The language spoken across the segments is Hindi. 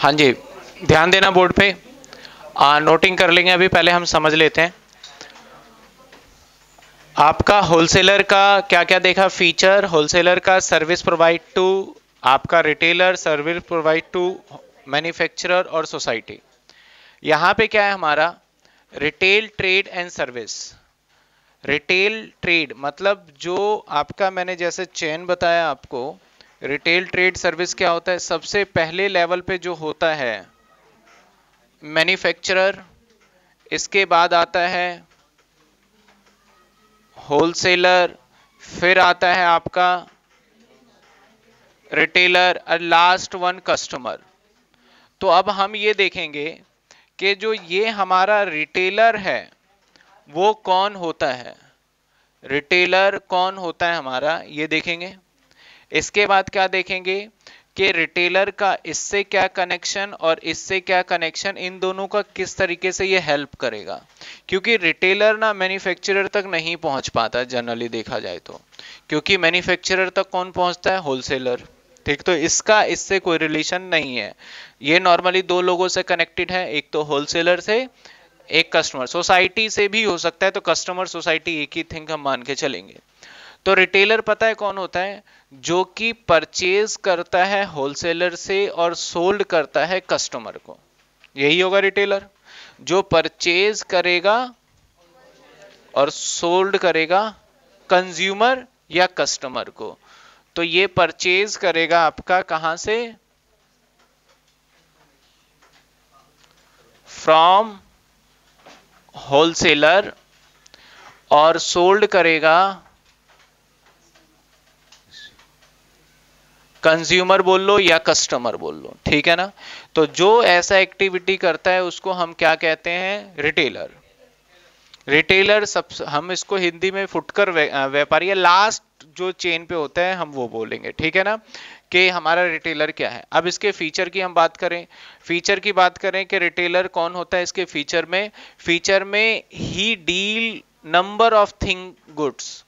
हाँ जी ध्यान देना बोर्ड पे आ, नोटिंग कर लेंगे अभी पहले हम समझ लेते हैं आपका होलसेलर का क्या क्या देखा फीचर होलसेलर का सर्विस प्रोवाइड टू आपका retailer service provide to manufacturer और सोसाइटी यहाँ पे क्या है हमारा retail trade and service retail trade मतलब जो आपका मैंने जैसे चेन बताया आपको रिटेल ट्रेड सर्विस क्या होता है सबसे पहले लेवल पे जो होता है मैन्युफैक्चरर इसके बाद आता है होलसेलर फिर आता है आपका रिटेलर और लास्ट वन कस्टमर तो अब हम ये देखेंगे कि जो ये हमारा रिटेलर है वो कौन होता है रिटेलर कौन होता है हमारा ये देखेंगे इसके बाद क्या देखेंगे कि रिटेलर का इससे क्या कनेक्शन और इससे क्या कनेक्शन इन दोनों का किस तरीके से ये हेल्प करेगा क्योंकि रिटेलर ना मैन्युफैक्चरर तक नहीं पहुंच पाता जनरली देखा जाए तो क्योंकि मैन्युफैक्चरर तक कौन पहुंचता है होलसेलर ठीक तो इसका इससे कोई रिलेशन नहीं है ये नॉर्मली दो लोगों से कनेक्टेड है एक तो होलसेलर से एक कस्टमर सोसाइटी से भी हो सकता है तो कस्टमर सोसाइटी एक ही थिंग हम मान के चलेंगे तो रिटेलर पता है कौन होता है जो कि परचेज करता है होलसेलर से और सोल्ड करता है कस्टमर को यही होगा रिटेलर जो परचेज करेगा और सोल्ड करेगा कंज्यूमर या कस्टमर को तो ये परचेज करेगा आपका कहां से फ्रॉम होलसेलर और सोल्ड करेगा कंज्यूमर बोल लो या कस्टमर बोल लो ठीक है ना तो जो ऐसा एक्टिविटी करता है उसको हम क्या कहते हैं रिटेलर रिटेलर सब हम इसको हिंदी में फुटकर व्यापारी या लास्ट जो चेन पे होता है हम वो बोलेंगे ठीक है ना कि हमारा रिटेलर क्या है अब इसके फीचर की हम बात करें फीचर की बात करें कि रिटेलर कौन होता है इसके फीचर में फीचर में ही deal number of thing goods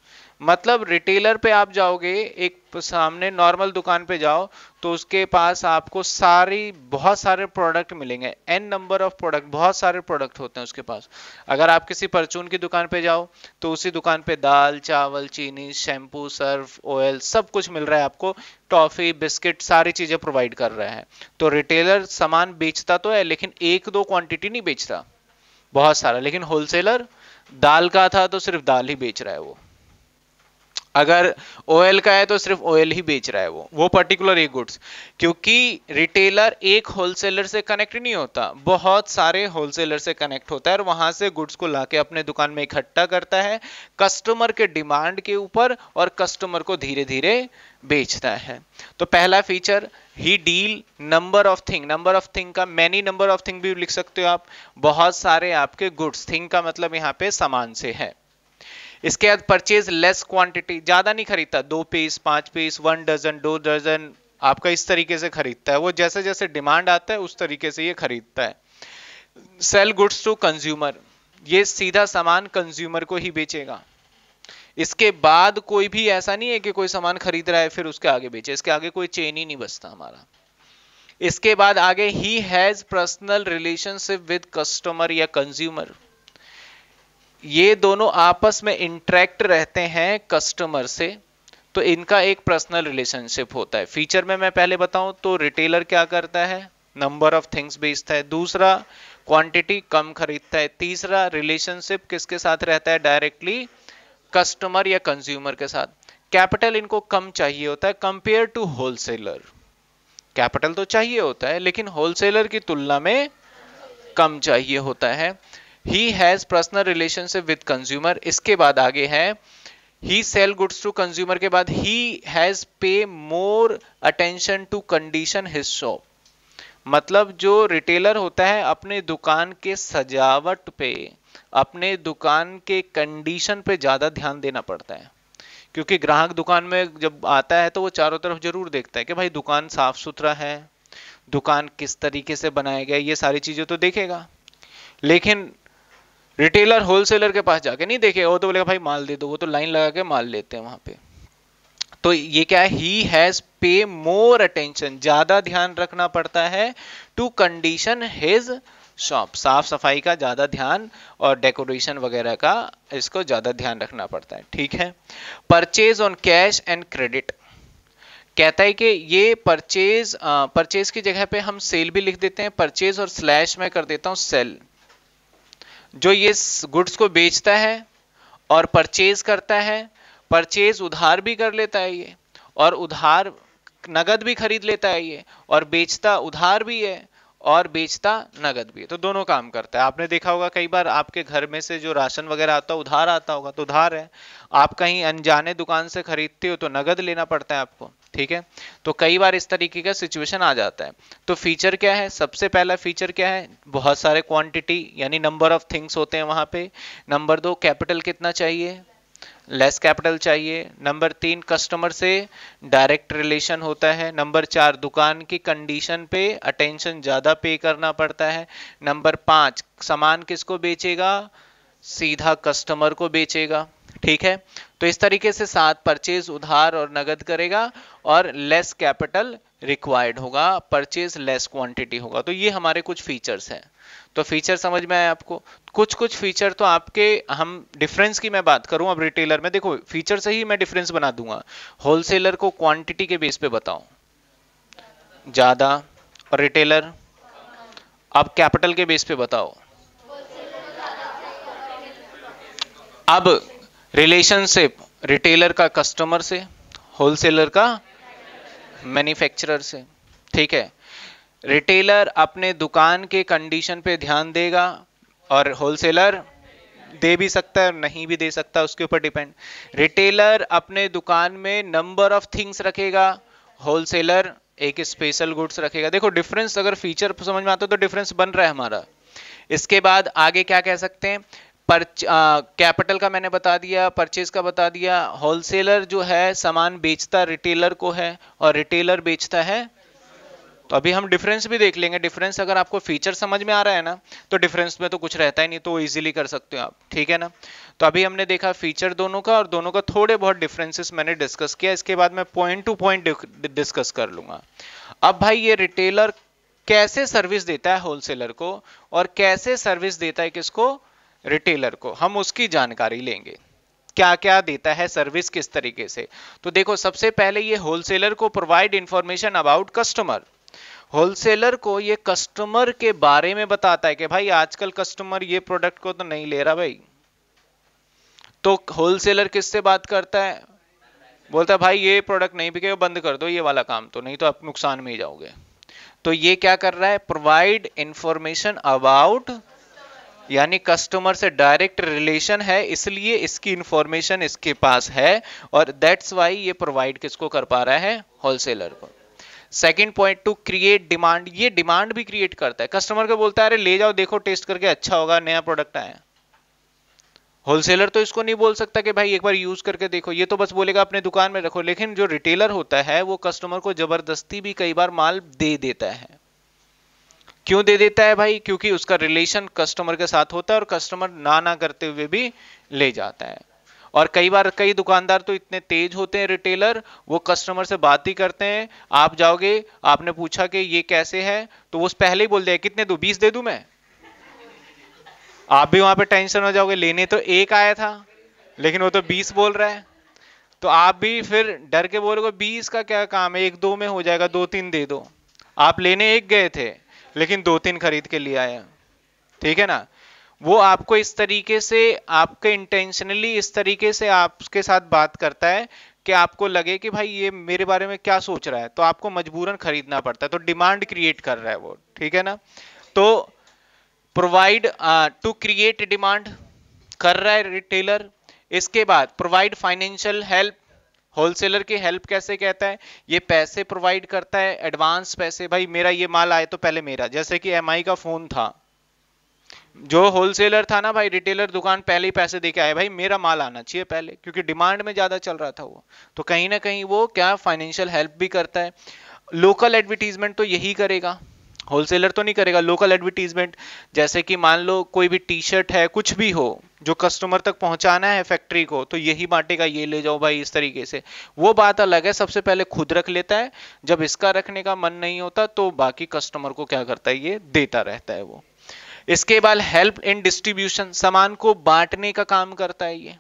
मतलब रिटेलर पे आप जाओगे एक सामने नॉर्मल दुकान पे जाओ तो उसके पास आपको सारी बहुत सारे प्रोडक्ट मिलेंगे एन नंबर ऑफ प्रोडक्ट बहुत सारे प्रोडक्ट होते हैं उसके पास अगर आप किसी परचून की दुकान पे जाओ तो उसी दुकान पे दाल चावल चीनी शैम्पू सर्फ ऑयल सब कुछ मिल रहा है आपको टॉफी बिस्किट सारी चीज़ें प्रोवाइड कर रहे हैं तो रिटेलर सामान बेचता तो है लेकिन एक दो क्वान्टिटी नहीं बेचता बहुत सारा लेकिन होलसेलर दाल का था तो सिर्फ दाल ही बेच रहा है वो अगर ओएल का है तो सिर्फ ओएल ही बेच रहा है वो वो पर्टिकुलर एक गुड्स क्योंकि रिटेलर एक होलसेलर से कनेक्ट नहीं होता बहुत सारे होलसेलर से कनेक्ट होता है और वहां से गुड्स को लाके अपने दुकान में इकट्ठा करता है कस्टमर के डिमांड के ऊपर और कस्टमर को धीरे धीरे बेचता है तो पहला फीचर ही deal number of thing number of thing का मैनी नंबर ऑफ थिंग भी लिख सकते हो आप बहुत सारे आपके गुड्स थिंग का मतलब यहाँ पे सामान से है इसके बाद परचेज लेस क्वांटिटी ज्यादा नहीं खरीदता दो पीस पांच पीस वन डजन दो डजन आपका इस तरीके से खरीदता है वो जैसे जैसे डिमांड आता है उस तरीके से ये खरीदता है सेल गुड्स टू कंज्यूमर ये सीधा सामान कंज्यूमर को ही बेचेगा इसके बाद कोई भी ऐसा नहीं है कि कोई सामान खरीद रहा है फिर उसके आगे बेचे इसके आगे कोई चेन ही नहीं बचता हमारा इसके बाद आगे ही has personal relationship with customer या कंज्यूमर ये दोनों आपस में इंटरेक्ट रहते हैं कस्टमर से तो इनका एक पर्सनल रिलेशनशिप होता है फीचर में मैं पहले बताऊं तो रिटेलर क्या करता है नंबर ऑफ थिंग्स बेचता है दूसरा क्वांटिटी कम खरीदता है तीसरा रिलेशनशिप किसके साथ रहता है डायरेक्टली कस्टमर या कंज्यूमर के साथ कैपिटल इनको कम चाहिए होता है कंपेयर टू होलसेलर कैपिटल तो चाहिए होता है लेकिन होलसेलर की तुलना में कम चाहिए होता है ही has personal relationship with consumer इसके बाद आगे है ही सेल गुड्स टू कंज्यूमर के बाद ही has pay more attention to condition his shop मतलब जो रिटेलर होता है अपने दुकान के सजावट पे अपने दुकान के कंडीशन पे ज़्यादा ध्यान देना पड़ता है क्योंकि ग्राहक दुकान में जब आता है तो वो चारों तरफ जरूर देखता है कि भाई दुकान साफ सुथरा है दुकान किस तरीके से बनाया गया ये सारी चीज़ें तो देखेगा लेकिन रिटेलर होलसेलर के पास जाके नहीं देखेगा वो तो बोलेगा भाई माल दे दो वो तो लाइन लगा के माल लेते हैं वहां पे तो ये क्या है ही हैज पे मोर अटेंशन ज्यादा ध्यान रखना पड़ता है टू कंडीशन हिज शॉप साफ सफाई का ज़्यादा ध्यान और डेकोरेशन वगैरह का इसको ज़्यादा ध्यान रखना पड़ता है ठीक है purchase on cash and credit कहता है कि ये परचेज परचेज की जगह पे हम सेल भी लिख देते हैं परचेज और स्लैश में कर देता हूँ सेल जो ये गुड्स को बेचता है और परचेज करता है परचेज उधार भी कर लेता है ये और उधार नगद भी खरीद लेता है ये और बेचता उधार भी है और बेचता नगद भी है तो दोनों काम करता है आपने देखा होगा कई बार आपके घर में से जो राशन वगैरह आता है उधार आता होगा तो उधार है आप कहीं अनजाने दुकान से खरीदते हो तो नगद लेना पड़ता है आपको ठीक है तो कई बार इस तरीके का सिचुएशन आ जाता है तो फीचर क्या है सबसे पहला फीचर क्या है बहुत सारे क्वांटिटी यानी नंबर ऑफ थिंग्स होते हैं वहां पे नंबर दो कैपिटल कितना चाहिए लेस कैपिटल चाहिए नंबर तीन कस्टमर से डायरेक्ट रिलेशन होता है नंबर चार दुकान की कंडीशन पे अटेंशन ज़्यादा पे करना पड़ता है नंबर पांच सामान किसको बेचेगा सीधा कस्टमर को बेचेगा ठीक है तो इस तरीके से सात परचेज उधार और नगद करेगा और लेस कैपिटल रिक्वायर्ड होगा परचेज लेस क्वांटिटी होगा तो ये हमारे कुछ फीचर्स हैं तो फीचर समझ में आए आपको कुछ कुछ फीचर तो आपके हम डिफरेंस की मैं बात करूं अब रिटेलर में देखो फीचर से ही मैं डिफरेंस बना दूंगा होलसेलर को क्वांटिटी के बेस पे बताओ ज़्यादा और रिटेलर अब कैपिटल के बेस पे बताओ अब रिलेशनशिप रिटेलर का कस्टमर से होलसेलर का मैन्युफैक्चरर से ठीक है रिटेलर अपने दुकान के कंडीशन पे ध्यान देगा और होलसेलर दे भी सकता है नहीं भी दे सकता उसके ऊपर डिपेंड रिटेलर अपने दुकान में नंबर ऑफ थिंग्स रखेगा होलसेलर एक स्पेशल गुड्स रखेगा देखो डिफरेंस अगर फीचर समझ में आता है तो डिफरेंस बन रहा है हमारा इसके बाद आगे क्या कह सकते हैं कैपिटल का मैंने बता दिया परचेज का बता दिया होलसेलर जो है सामान बेचता रिटेलर को है और रिटेलर बेचता है तो अभी हम डिफरेंस भी देख लेंगे डिफरेंस अगर आपको फीचर समझ में आ रहा है ना तो डिफरेंस में तो कुछ रहता ही नहीं तो इजीली कर सकते हो आप ठीक है ना तो अभी हमने देखा फीचर दोनों का और दोनों का थोड़े बहुत डिफरेंसेस मैंने डिस्कस किया इसके बाद मैं पॉइंट टू पॉइंट डिस्कस कर लूंगा अब भाई ये रिटेलर कैसे सर्विस देता है होलसेलर को और कैसे सर्विस देता है किसको रिटेलर को हम उसकी जानकारी लेंगे क्या क्या देता है सर्विस किस तरीके से तो देखो सबसे पहले ये होलसेलर को provide information about customer wholesaler को ये कस्टमर के बारे में बताता है कि भाई आजकल कस्टमर ये प्रोडक्ट को तो नहीं ले रहा भाई तो होलसेलर किससे बात करता है बोलता है भाई ये प्रोडक्ट नहीं बिके बंद कर दो ये वाला काम तो नहीं तो आप नुकसान में ही जाओगे तो ये क्या कर रहा है प्रोवाइड इंफॉर्मेशन अबाउट यानी कस्टमर से डायरेक्ट रिलेशन है इसलिए इसकी इंफॉर्मेशन इसके पास है और दैट्स वाई ये प्रोवाइड किसको कर पा रहा है होलसेलर को second point to create demand ये डिमांड भी क्रिएट करता है कस्टमर को बोलता है अरे ले जाओ देखो टेस्ट करके अच्छा होगा नया प्रोडक्ट आया होलसेलर तो इसको नहीं बोल सकता कि भाई एक बार यूज करके देखो ये तो बस बोलेगा अपने दुकान में रखो लेकिन जो रिटेलर होता है वो कस्टमर को जबरदस्ती भी कई बार माल दे देता है क्यों दे देता है भाई क्योंकि उसका रिलेशन कस्टमर के साथ होता है और कस्टमर ना ना करते हुए भी ले जाता है और कई बार कई दुकानदार तो इतने तेज होते हैं रिटेलर वो कस्टमर से बात ही करते हैं आप जाओगे आपने पूछा कि ये कैसे है तो वो पहले ही बोल दिया कितने दो बीस दे दू मैं आप भी वहां पे टेंशन हो जाओगे लेने तो एक आया था लेकिन वो तो बीस बोल रहा है तो आप भी फिर डर के बोलोगे बीस का क्या काम है एक दो में हो जाएगा दो तीन दे दो आप लेने एक गए थे लेकिन दो तीन खरीद के लिए आया ठीक है ना वो आपको इस तरीके से आपके इंटेंशनली इस तरीके से आपके साथ बात करता है कि आपको लगे कि भाई ये मेरे बारे में क्या सोच रहा है तो आपको मजबूरन खरीदना पड़ता है तो डिमांड क्रिएट कर रहा है वो ठीक है ना तो प्रोवाइड टू क्रिएट डिमांड कर रहा है रिटेलर इसके बाद प्रोवाइड फाइनेंशियल हेल्प होलसेलर की हेल्प कैसे कहता है ये पैसे प्रोवाइड करता है एडवांस पैसे भाई मेरा ये माल आए तो पहले मेरा जैसे कि एम का फोन था जो होलसेलर था ना भाई रिटेलर दुकान पहले ही पैसे देके आए भाई मेरा माल आना चाहिए पहले क्योंकि डिमांड में ज्यादा चल रहा था वो तो कहीं ना कहीं वो क्या फाइनेंशियल हेल्प भी करता है लोकल एडवर्टीजमेंट तो यही करेगा होलसेलर तो नहीं करेगा लोकल एडवर्टीजमेंट जैसे कि मान लो कोई भी टी शर्ट है कुछ भी हो जो कस्टमर तक पहुंचाना है फैक्ट्री को तो यही बांटेगा ये ले जाओ भाई इस तरीके से वो बात अलग है सबसे पहले खुद रख लेता है जब इसका रखने का मन नहीं होता तो बाकी कस्टमर को क्या करता है ये देता रहता है वो इसके बाद हेल्प इन डिस्ट्रीब्यूशन सामान को बांटने का काम करता है ये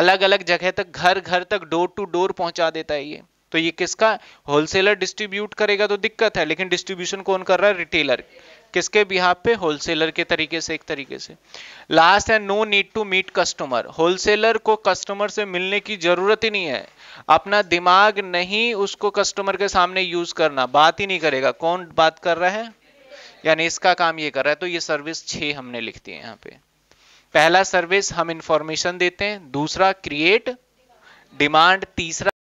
अलग अलग जगह तक घर घर तक डोर टू डोर पहुंचा देता है ये तो ये किसका होलसेलर डिस्ट्रीब्यूट करेगा तो दिक्कत है लेकिन डिस्ट्रीब्यूशन कौन कर रहा है रिटेलर किसके बिहाफ पे होलसेलर के तरीके से एक तरीके से लास्ट है no need to meet customer wholesaler को कस्टमर से मिलने की जरूरत ही नहीं है अपना दिमाग नहीं उसको कस्टमर के सामने यूज करना बात ही नहीं करेगा कौन बात कर रहा है यानी इसका काम ये कर रहा है तो ये सर्विस छः हमने लिखती है यहाँ पे पहला सर्विस हम इंफॉर्मेशन देते हैं दूसरा क्रिएट डिमांड तीसरा